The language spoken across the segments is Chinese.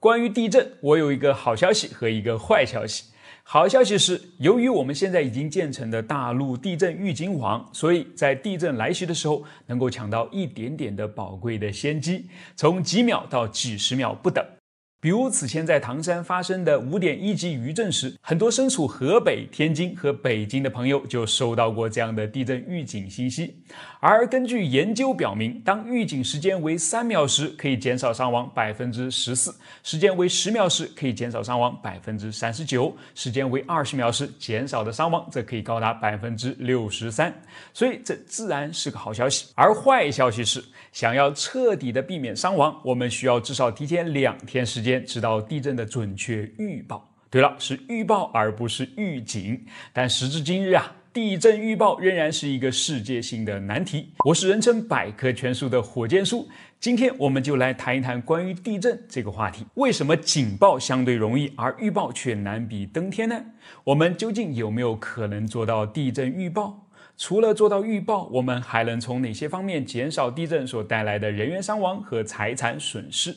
关于地震，我有一个好消息和一个坏消息。好消息是，由于我们现在已经建成的大陆地震预警网，所以在地震来袭的时候，能够抢到一点点的宝贵的先机，从几秒到几十秒不等。比如此前在唐山发生的五点一级余震时，很多身处河北、天津和北京的朋友就收到过这样的地震预警信息。而根据研究表明，当预警时间为三秒时，可以减少伤亡百分之十四；时间为十秒时，可以减少伤亡百分之三十九；时间为二十秒时，减少的伤亡则可以高达百分之六十三。所以这自然是个好消息。而坏消息是，想要彻底的避免伤亡，我们需要至少提前两天时间。间直到地震的准确预报。对了，是预报而不是预警。但时至今日啊，地震预报仍然是一个世界性的难题。我是人称百科全书的火箭叔，今天我们就来谈一谈关于地震这个话题。为什么警报相对容易，而预报却难比登天呢？我们究竟有没有可能做到地震预报？除了做到预报，我们还能从哪些方面减少地震所带来的人员伤亡和财产损失？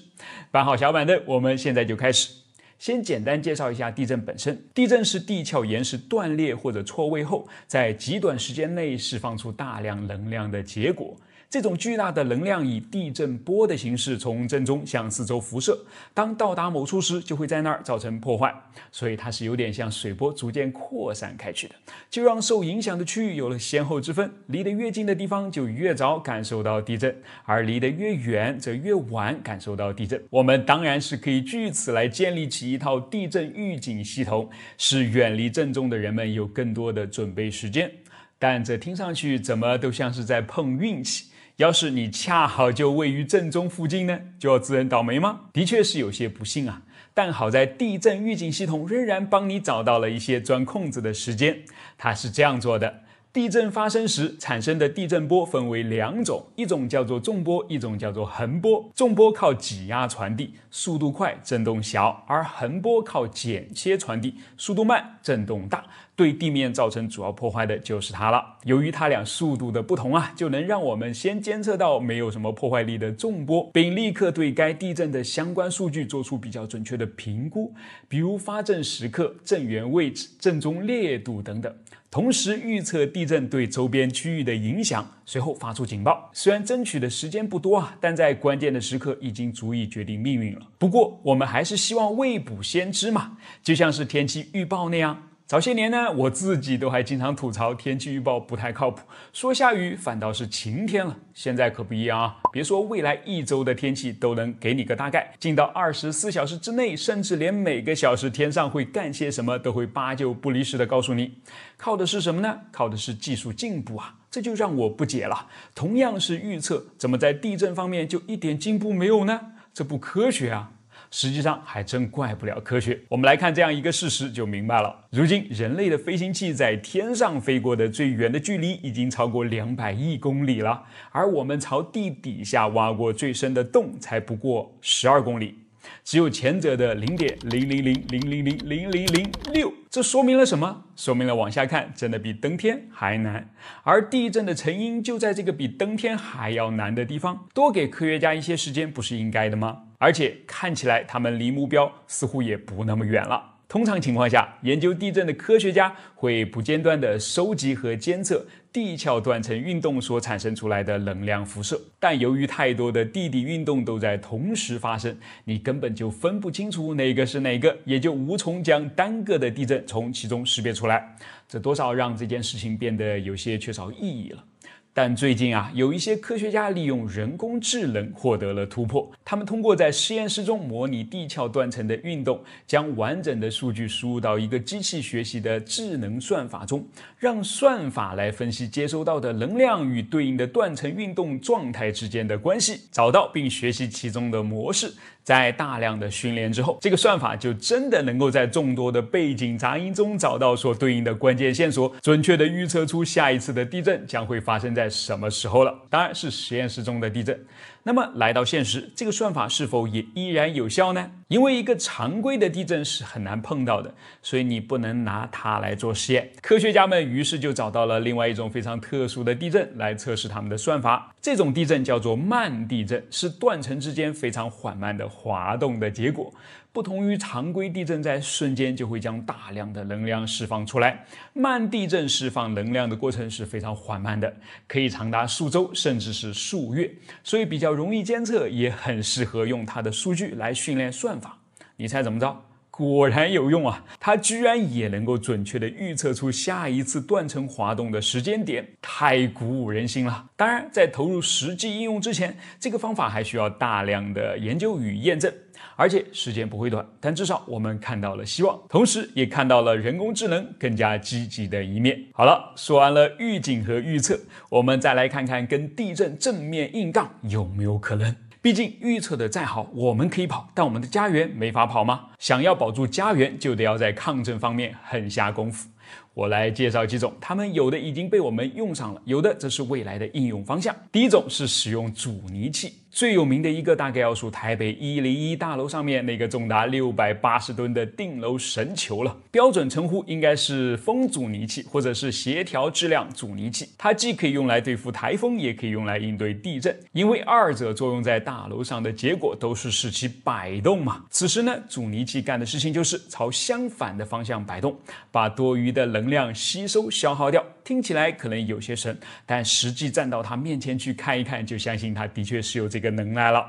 搬好小板凳，我们现在就开始。先简单介绍一下地震本身：地震是地壳岩石断裂或者错位后，在极短时间内释放出大量能量的结果。这种巨大的能量以地震波的形式从震中向四周辐射，当到达某处时，就会在那儿造成破坏。所以它是有点像水波逐渐扩散开去的，就让受影响的区域有了先后之分。离得越近的地方就越早感受到地震，而离得越远则越晚感受到地震。我们当然是可以据此来建立起一套地震预警系统，使远离震中的人们有更多的准备时间。但这听上去怎么都像是在碰运气。要是你恰好就位于震中附近呢，就要自认倒霉吗？的确是有些不幸啊，但好在地震预警系统仍然帮你找到了一些钻空子的时间。它是这样做的：地震发生时产生的地震波分为两种，一种叫做纵波，一种叫做横波。纵波靠挤压传递，速度快，震动小；而横波靠剪切传递，速度慢，震动大。对地面造成主要破坏的就是它了。由于它俩速度的不同啊，就能让我们先监测到没有什么破坏力的重波，并立刻对该地震的相关数据做出比较准确的评估，比如发震时刻、震源位置、震中烈度等等。同时预测地震对周边区域的影响，随后发出警报。虽然争取的时间不多啊，但在关键的时刻已经足以决定命运了。不过我们还是希望未卜先知嘛，就像是天气预报那样。早些年呢，我自己都还经常吐槽天气预报不太靠谱，说下雨反倒是晴天了。现在可不一样啊，别说未来一周的天气都能给你个大概，进到二十四小时之内，甚至连每个小时天上会干些什么都会八九不离十的告诉你。靠的是什么呢？靠的是技术进步啊！这就让我不解了，同样是预测，怎么在地震方面就一点进步没有呢？这不科学啊！实际上还真怪不了科学。我们来看这样一个事实就明白了：如今人类的飞行器在天上飞过的最远的距离已经超过两百亿公里了，而我们朝地底下挖过最深的洞才不过十二公里，只有前者的零点零零零零零零零零零六。这说明了什么？说明了往下看真的比登天还难。而地震的成因就在这个比登天还要难的地方。多给科学家一些时间，不是应该的吗？而且看起来，他们离目标似乎也不那么远了。通常情况下，研究地震的科学家会不间断地收集和监测地壳断层运动所产生出来的能量辐射，但由于太多的地底运动都在同时发生，你根本就分不清楚哪个是哪个，也就无从将单个的地震从其中识别出来。这多少让这件事情变得有些缺少意义了。但最近啊，有一些科学家利用人工智能获得了突破。他们通过在实验室中模拟地壳断层的运动，将完整的数据输入到一个机器学习的智能算法中，让算法来分析接收到的能量与对应的断层运动状态之间的关系，找到并学习其中的模式。在大量的训练之后，这个算法就真的能够在众多的背景杂音中找到所对应的关键线索，准确地预测出下一次的地震将会发生在。在什么时候了？当然是实验室中的地震。那么来到现实，这个算法是否也依然有效呢？因为一个常规的地震是很难碰到的，所以你不能拿它来做实验。科学家们于是就找到了另外一种非常特殊的地震来测试他们的算法。这种地震叫做慢地震，是断层之间非常缓慢的滑动的结果。不同于常规地震在瞬间就会将大量的能量释放出来，慢地震释放能量的过程是非常缓慢的，可以长达数周甚至是数月，所以比较。容易监测，也很适合用它的数据来训练算法。你猜怎么着？果然有用啊！它居然也能够准确地预测出下一次断层滑动的时间点，太鼓舞人心了。当然，在投入实际应用之前，这个方法还需要大量的研究与验证。而且时间不会短，但至少我们看到了希望，同时也看到了人工智能更加积极的一面。好了，说完了预警和预测，我们再来看看跟地震正面硬杠有没有可能？毕竟预测的再好，我们可以跑，但我们的家园没法跑吗？想要保住家园，就得要在抗震方面狠下功夫。我来介绍几种，它们有的已经被我们用上了，有的则是未来的应用方向。第一种是使用阻尼器，最有名的一个大概要数台北一零一大楼上面那个重达六百八十吨的定楼神球了。标准称呼应该是风阻尼器，或者是协调质量阻尼器。它既可以用来对付台风，也可以用来应对地震，因为二者作用在大楼上的结果都是使其摆动嘛。此时呢，阻尼器干的事情就是朝相反的方向摆动，把多余的冷。能量吸收消耗掉，听起来可能有些神，但实际站到他面前去看一看，就相信他的确是有这个能耐了。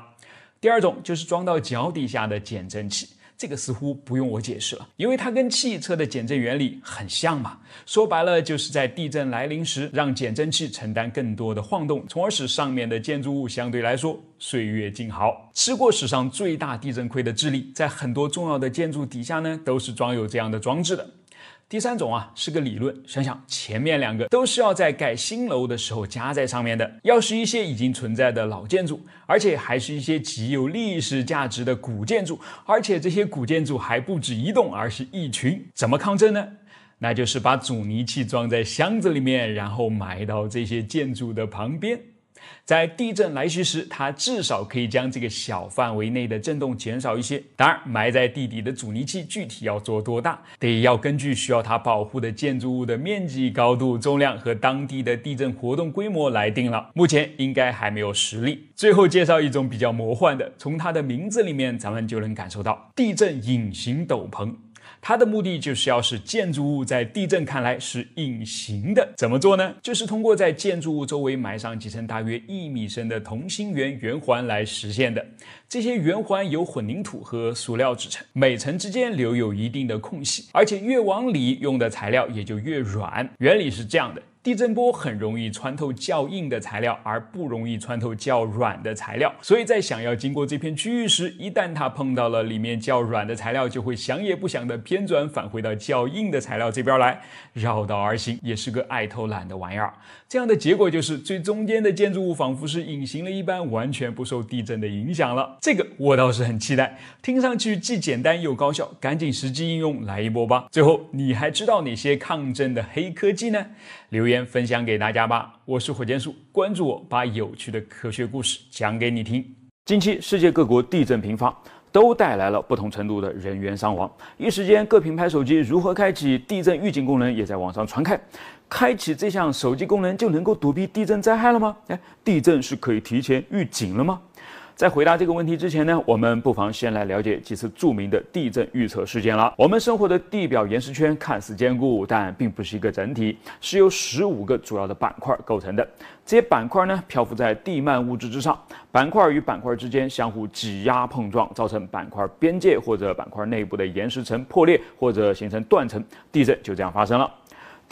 第二种就是装到脚底下的减震器，这个似乎不用我解释了，因为它跟汽车的减震原理很像嘛。说白了，就是在地震来临时，让减震器承担更多的晃动，从而使上面的建筑物相对来说岁月静好。吃过史上最大地震亏的智利，在很多重要的建筑底下呢，都是装有这样的装置的。第三种啊是个理论，想想前面两个都是要在盖新楼的时候加在上面的，要是一些已经存在的老建筑，而且还是一些极有历史价值的古建筑，而且这些古建筑还不止一栋，而是一群，怎么抗震呢？那就是把阻尼器装在箱子里面，然后埋到这些建筑的旁边。在地震来袭时，它至少可以将这个小范围内的震动减少一些。当然，埋在地底的阻尼器具体要做多大，得要根据需要它保护的建筑物的面积、高度、重量和当地的地震活动规模来定了。目前应该还没有实例。最后介绍一种比较魔幻的，从它的名字里面咱们就能感受到——地震隐形斗篷。它的目的就是要使建筑物在地震看来是隐形的。怎么做呢？就是通过在建筑物周围埋上几层大约一米深的同心圆圆环来实现的。这些圆环由混凝土和塑料制成，每层之间留有一定的空隙，而且越往里用的材料也就越软。原理是这样的。地震波很容易穿透较硬的材料，而不容易穿透较软的材料。所以在想要经过这片区域时，一旦它碰到了里面较软的材料，就会想也不想的偏转返回到较硬的材料这边来，绕道而行，也是个爱偷懒的玩意儿。这样的结果就是最中间的建筑物仿佛是隐形了一般，完全不受地震的影响了。这个我倒是很期待，听上去既简单又高效，赶紧实际应用来一波吧。最后，你还知道哪些抗震的黑科技呢？留言。分享给大家吧。我是火箭叔，关注我，把有趣的科学故事讲给你听。近期世界各国地震频发，都带来了不同程度的人员伤亡。一时间，各品牌手机如何开启地震预警功能也在网上传开。开启这项手机功能就能够躲避地震灾害了吗？哎，地震是可以提前预警了吗？在回答这个问题之前呢，我们不妨先来了解几次著名的地震预测事件了。我们生活的地表岩石圈看似坚固，但并不是一个整体，是由十五个主要的板块构成的。这些板块呢，漂浮在地幔物质之上，板块与板块之间相互挤压碰撞，造成板块边界或者板块内部的岩石层破裂或者形成断层，地震就这样发生了。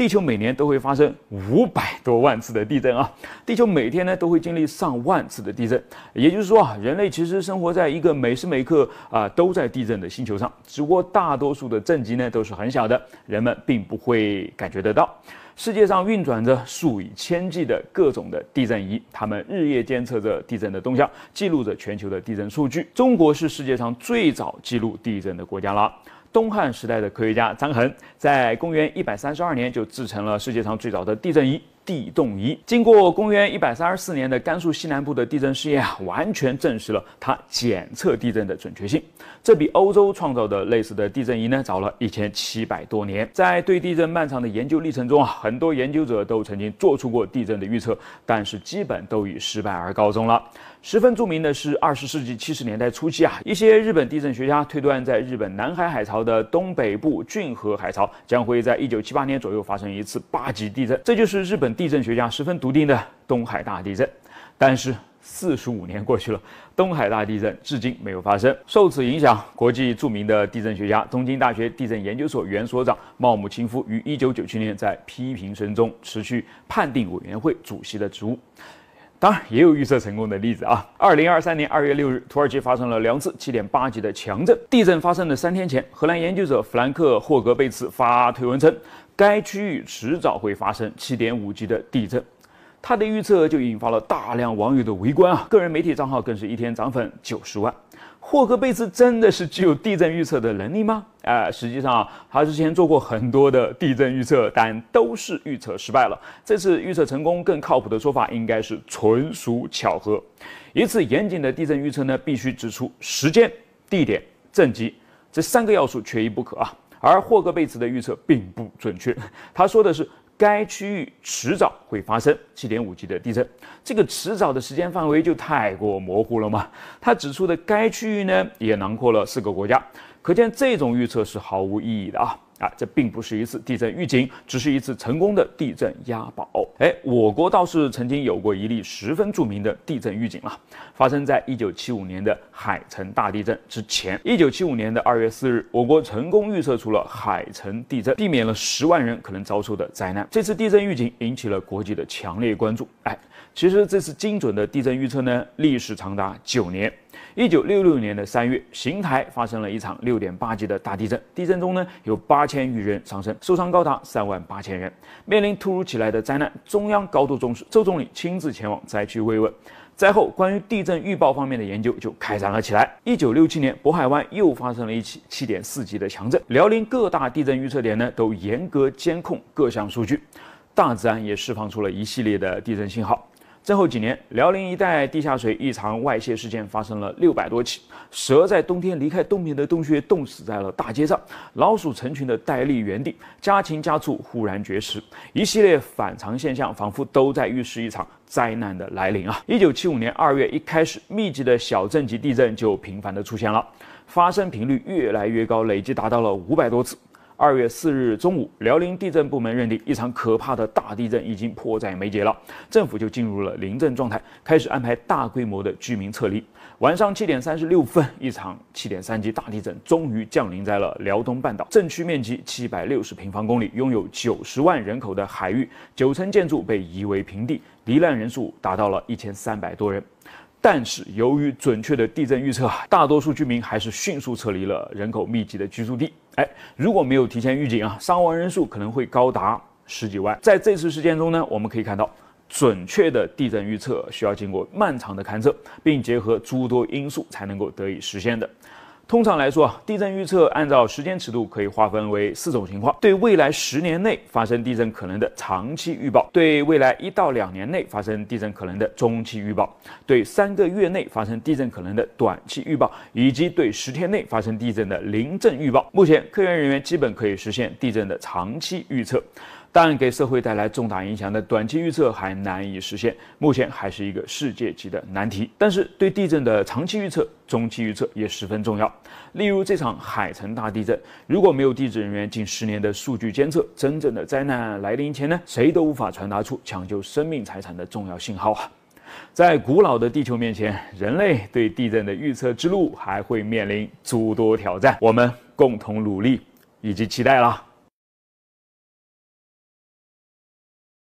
地球每年都会发生五百多万次的地震啊！地球每天呢都会经历上万次的地震，也就是说啊，人类其实生活在一个每时每刻啊都在地震的星球上。只不过大多数的震级呢都是很小的，人们并不会感觉得到。世界上运转着数以千计的各种的地震仪，它们日夜监测着地震的动向，记录着全球的地震数据。中国是世界上最早记录地震的国家了。东汉时代的科学家张衡，在公元132年就制成了世界上最早的地震仪——地动仪。经过公元134年的甘肃西南部的地震试验，完全证实了它检测地震的准确性。这比欧洲创造的类似的地震仪呢，早了一千七百多年。在对地震漫长的研究历程中啊，很多研究者都曾经做出过地震的预测，但是基本都以失败而告终了。十分著名的是，二十世纪七十年代初期啊，一些日本地震学家推断，在日本南海海槽的东北部郡河海槽将会在一九七八年左右发生一次八级地震，这就是日本地震学家十分笃定的东海大地震。但是四十五年过去了，东海大地震至今没有发生。受此影响，国际著名的地震学家、东京大学地震研究所原所长茂木清夫于一九九七年在批评声中辞去判定委员会主席的职务。当然也有预测成功的例子啊！二零二三年二月六日，土耳其发生了两次七点八级的强震。地震发生的三天前，荷兰研究者弗兰克·霍格贝茨发推文称，该区域迟早会发生七点五级的地震。他的预测就引发了大量网友的围观啊！个人媒体账号更是一天涨粉九十万。霍格贝茨真的是具有地震预测的能力吗？哎，实际上啊，他之前做过很多的地震预测，但都是预测失败了。这次预测成功更靠谱的说法应该是纯属巧合。一次严谨的地震预测呢，必须指出时间、地点、震级这三个要素缺一不可啊。而霍格贝茨的预测并不准确，他说的是。该区域迟早会发生7.5级的地震，这个迟早的时间范围就太过模糊了嘛？他指出的该区域呢，也囊括了四个国家，可见这种预测是毫无意义的啊。啊，这并不是一次地震预警，只是一次成功的地震押宝。哎，我国倒是曾经有过一例十分著名的地震预警了，发生在一九七五年的海城大地震之前。一九七五年的二月四日，我国成功预测出了海城地震，避免了十万人可能遭受的灾难。这次地震预警引起了国际的强烈关注。哎，其实这次精准的地震预测呢，历时长达九年。一九六六年的三月，邢台发生了一场六点八级的大地震，地震中呢有八千余人丧生，受伤高达三万八千人。面临突如其来的灾难，中央高度重视，周总理亲自前往灾区慰问。灾后，关于地震预报方面的研究就开展了起来。一九六七年，渤海湾又发生了一起七点四级的强震，辽宁各大地震预测点呢都严格监控各项数据，大自然也释放出了一系列的地震信号。最后几年，辽宁一带地下水异常外泄事件发生了六百多起，蛇在冬天离开冬眠的洞穴冻死在了大街上，老鼠成群的呆立原地，家禽家畜忽然绝食，一系列反常现象仿佛都在预示一场灾难的来临啊！一九七五年二月一开始，密集的小镇级地震就频繁的出现了，发生频率越来越高，累计达到了五百多次。二月四日中午，辽宁地震部门认定，一场可怕的大地震已经迫在眉睫了。政府就进入了临震状态，开始安排大规模的居民撤离。晚上七点三十六分，一场七点三级大地震终于降临在了辽东半岛。震区面积七百六十平方公里，拥有九十万人口的海域，九层建筑被夷为平地，罹难人数达到了一千三百多人。但是由于准确的地震预测，大多数居民还是迅速撤离了人口密集的居住地。哎，如果没有提前预警啊，伤亡人数可能会高达十几万。在这次事件中呢，我们可以看到，准确的地震预测需要经过漫长的勘测，并结合诸多因素才能够得以实现的。通常来说啊，地震预测按照时间尺度可以划分为四种情况：对未来十年内发生地震可能的长期预报，对未来一到两年内发生地震可能的中期预报，对三个月内发生地震可能的短期预报，以及对十天内发生地震的临震预报。目前，科研人员基本可以实现地震的长期预测。但给社会带来重大影响的短期预测还难以实现，目前还是一个世界级的难题。但是对地震的长期预测、中期预测也十分重要。例如这场海城大地震，如果没有地质人员近十年的数据监测，真正的灾难来临前呢，谁都无法传达出抢救生命财产的重要信号啊！在古老的地球面前，人类对地震的预测之路还会面临诸多挑战，我们共同努力，以及期待了。